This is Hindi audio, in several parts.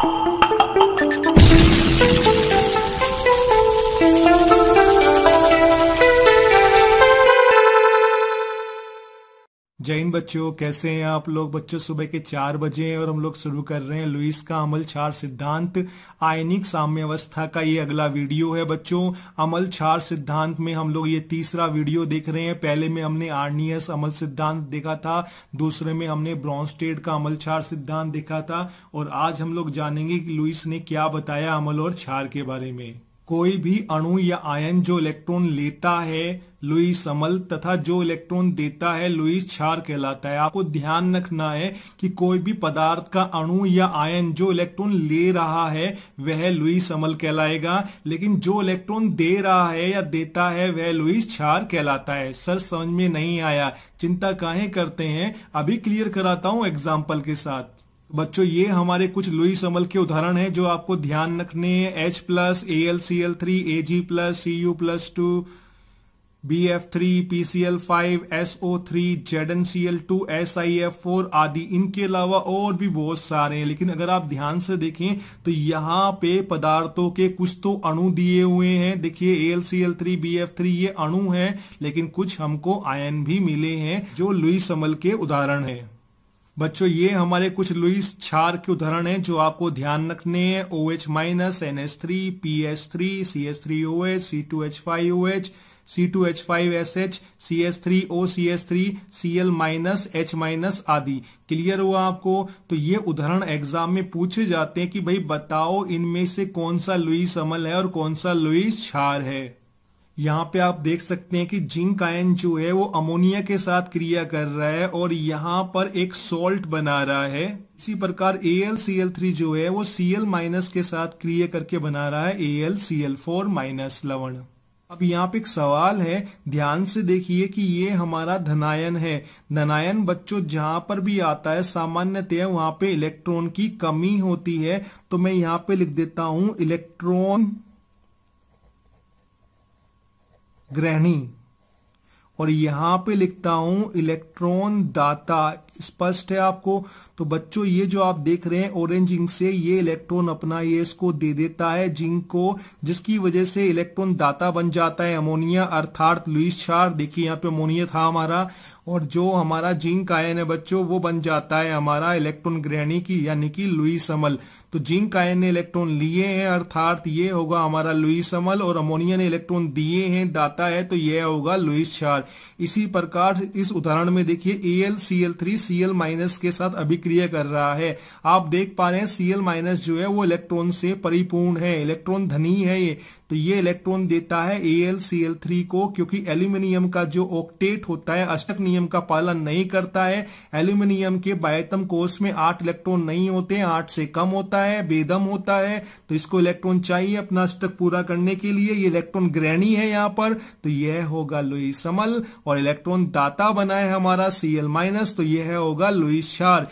thank you जय हिंद बच्चों कैसे हैं आप लोग बच्चों सुबह के चार बजे हैं और हम लोग शुरू कर रहे हैं लुइस का अमल छार सिद्धांत आयनिक साम्यवस्था का ये अगला वीडियो है बच्चों अमल छार सिद्धांत में हम लोग ये तीसरा वीडियो देख रहे हैं पहले में हमने आर्नियस अमल सिद्धांत देखा था दूसरे में हमने ब्रॉन्स्टेड का अमल छार सिद्धांत देखा था और आज हम लोग जानेंगे कि लुइस ने क्या बताया अमल और छार के बारे में कोई भी अणु या आयन जो इलेक्ट्रॉन लेता है लुई समल तथा जो इलेक्ट्रॉन देता है लुई क्षार कहलाता है आपको ध्यान रखना है कि कोई भी पदार्थ का अणु या आयन जो इलेक्ट्रॉन ले रहा है वह लुई समल कहलाएगा लेकिन जो इलेक्ट्रॉन दे रहा है या देता है वह लुई क्षार कहलाता है सर समझ में नहीं आया चिंता काहे करते हैं अभी क्लियर कराता हूं एग्जाम्पल के साथ बच्चों ये हमारे कुछ लुई समल के उदाहरण हैं जो आपको ध्यान रखने H plus A L C L three A G plus C U plus two B F three P C L five S O three Z N C L two S I F four आदि इनके अलावा और भी बहुत सारे हैं लेकिन अगर आप ध्यान से देखें तो यहाँ पे पदार्थों के कुछ तो अणु दिए हुए हैं देखिए A L C L three B F three ये अणु हैं लेकिन कुछ हमको आयन भी मिले हैं जो लुई समल के उदाहरण हैं बच्चों ये हमारे कुछ लुइस छार के उदाहरण हैं जो आपको ध्यान रखने हैं O H minus N S three P S three C S three O H C two H five O H C two H five S H C S three O C S three C L minus H minus आदि क्लियर हुआ आपको तो ये उदाहरण एग्जाम में पूछे जाते हैं कि भाई बताओ इनमें से कौन सा लुइस अमल है और कौन सा लुइस छार है यहाँ पे आप देख सकते हैं कि जिंक आयन जो है वो अमोनिया के साथ क्रिया कर रहा है और यहाँ पर एक सॉल्ट बना रहा है इसी प्रकार AlCl3 जो है वो Cl माइनस के साथ क्रिया करके बना रहा है AlCl4 माइनस लवण अब यहाँ पे एक सवाल है ध्यान से देखिए कि ये हमारा धनायन है धनायन बच्चों जहां पर भी आता है सामान्यतः वहां पे इलेक्ट्रॉन की कमी होती है तो मैं यहाँ पे लिख देता हूं इलेक्ट्रॉन ग्रहणी और यहां पे लिखता हूं इलेक्ट्रॉन दाता स्पष्ट है आपको तो बच्चों ये जो आप देख रहे हैं ऑरेंज इंक से ये इलेक्ट्रॉन अपना ये इसको दे देता है जिंक को जिसकी वजह से इलेक्ट्रॉन दाता बन जाता है अमोनिया अर्थात लुइस चार देखिए यहां पे अमोनिया था हमारा और जो हमारा जिंक आयन है बच्चों वो बन जाता है हमारा इलेक्ट्रॉन ग्रहणी की यानी कि लुई समल तो जिंक आयन ने इलेक्ट्रॉन लिए हैं अर्थात ये होगा हमारा लुई समल और अमोनिया ने इलेक्ट्रॉन दिए हैं दाता है तो यह होगा लुईस चार इसी प्रकार इस उदाहरण में देखिए A L C L three C L minus के साथ अभिक्रिया कर रहा है आप देख पा रहे हैं सी एल माइनस जो है वो इलेक्ट्रॉन से परिपूर्ण है इलेक्ट्रॉन धनी है ये तो ये इलेक्ट्रॉन देता है AlCl3 को क्योंकि एल्यूमिनियम का जो ऑक्टेट होता है अष्टक नियम का पालन नहीं करता है एल्यूमिनियम के बायतम कोष में आठ इलेक्ट्रॉन नहीं होते आठ से कम होता है बेदम होता है तो इसको इलेक्ट्रॉन चाहिए अपना अष्टक पूरा करने के लिए ये इलेक्ट्रॉन ग्रहणी है यहां पर तो यह होगा लुई समल और इलेक्ट्रॉन दाता बना है हमारा सीएल माइनस तो यह होगा लुई शार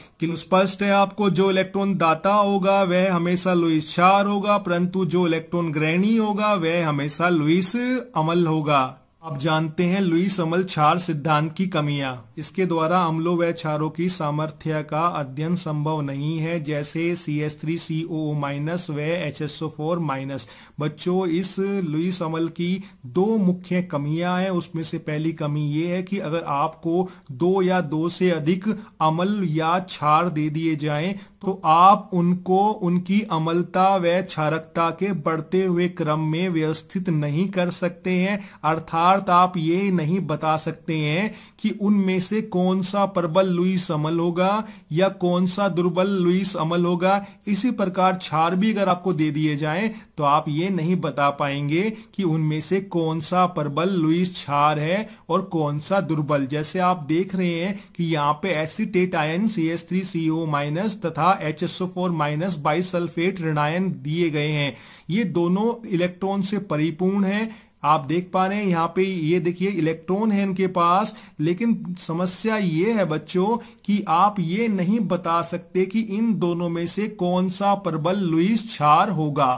स्पष्ट है आपको जो इलेक्ट्रॉन दाता होगा वह हमेशा लुई शार होगा परंतु जो इलेक्ट्रॉन ग्रहणी होगा होगा वह हमेशा लुइस अमल होगा आप जानते हैं लुइस अमल छार सिद्धांत की कमियां इसके द्वारा अम्लों व क्षारों की सामर्थ्य का अध्ययन संभव नहीं है जैसे C S three C O minus व H S O four minus बच्चों इस लुइस अमल की दो मुख्य कमियां हैं उसमें से पहली कमी ये है कि अगर आपको दो या दो से अधिक अमल या छार दे दिए जाएं तो आप उनको उनकी अमलता व क्षारकता के बढ़ते हुए क्रम में व्यवस्थित नहीं कर सकते हैं अर्थात आप ये नहीं बता सकते हैं कि उनमें से कौन सा प्रबल लुईस अमल होगा या कौन सा दुर्बल लुईस अमल होगा इसी प्रकार क्षार भी अगर आपको दे दिए जाए तो आप ये नहीं बता पाएंगे कि उनमें से कौन सा प्रबल लुईस क्षार है और कौन सा दुर्बल जैसे आप देख रहे हैं कि यहाँ पे acetate ion C S three C O minus तथा H S O four minus bisulphate ऋणायन दिए गए हैं ये दोनों इलेक्ट्रॉन से परिपूर्ण हैं आप देख पा रहे हैं यहाँ पे ये देखिए इलेक्ट्रॉन है इनके पास लेकिन समस्या ये है बच्चों कि आप ये नहीं बता सकते कि इन दोनों में से कौन सा प्रबल लुईस क्षार होगा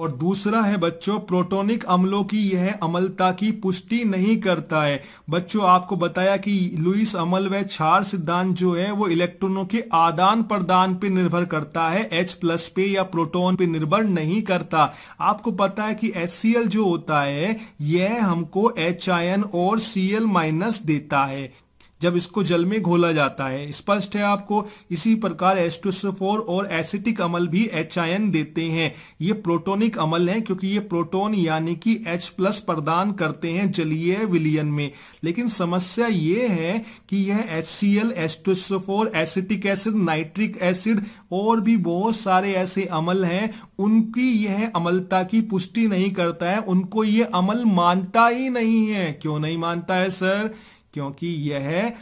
और दूसरा है बच्चों प्रोटोनिक अम्लों की यह अमलता की पुष्टि नहीं करता है बच्चों आपको बताया कि लुइस अमल व छार सिद्धांत जो है वो इलेक्ट्रॉनों के आदान प्रदान पर निर्भर करता है H प्लस पे या प्रोटोन पे निर्भर नहीं करता आपको पता है कि एस जो होता है यह हमको एच आयन और सी माइनस देता है जब इसको जल में घोला जाता है स्पष्ट है आपको इसी प्रकार एस्टोसोफोर और एसिटिक अमल भी एच देते हैं ये प्रोटोनिक अमल है क्योंकि ये प्रोटोन यानी कि H प्लस प्रदान करते हैं जलीय विलियन में लेकिन समस्या ये है कि यह एच सी एल एस्टोसोफोर एसिटिक एसिड नाइट्रिक एसिड और भी बहुत सारे ऐसे अमल हैं उनकी यह अमलता की पुष्टि नहीं करता है उनको ये अमल मानता ही नहीं है क्यों नहीं मानता है सर क्योंकि यह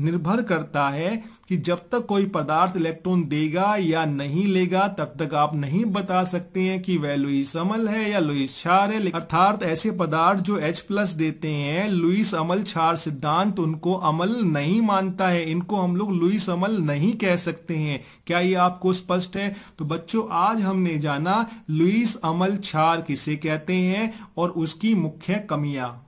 निर्भर करता है कि जब तक कोई पदार्थ इलेक्ट्रॉन देगा या नहीं लेगा तब तक आप नहीं बता सकते हैं कि वह लुईस अमल है या लुईस क्षार है अर्थात ऐसे पदार्थ जो H प्लस देते हैं लुईस अमल क्षार सिद्धांत उनको अमल नहीं मानता है इनको हम लोग लुईस अमल नहीं कह सकते हैं क्या ये आपको स्पष्ट है तो बच्चों आज हमने जाना लुईस अमल क्षार किसे कहते हैं और उसकी मुख्य कमियां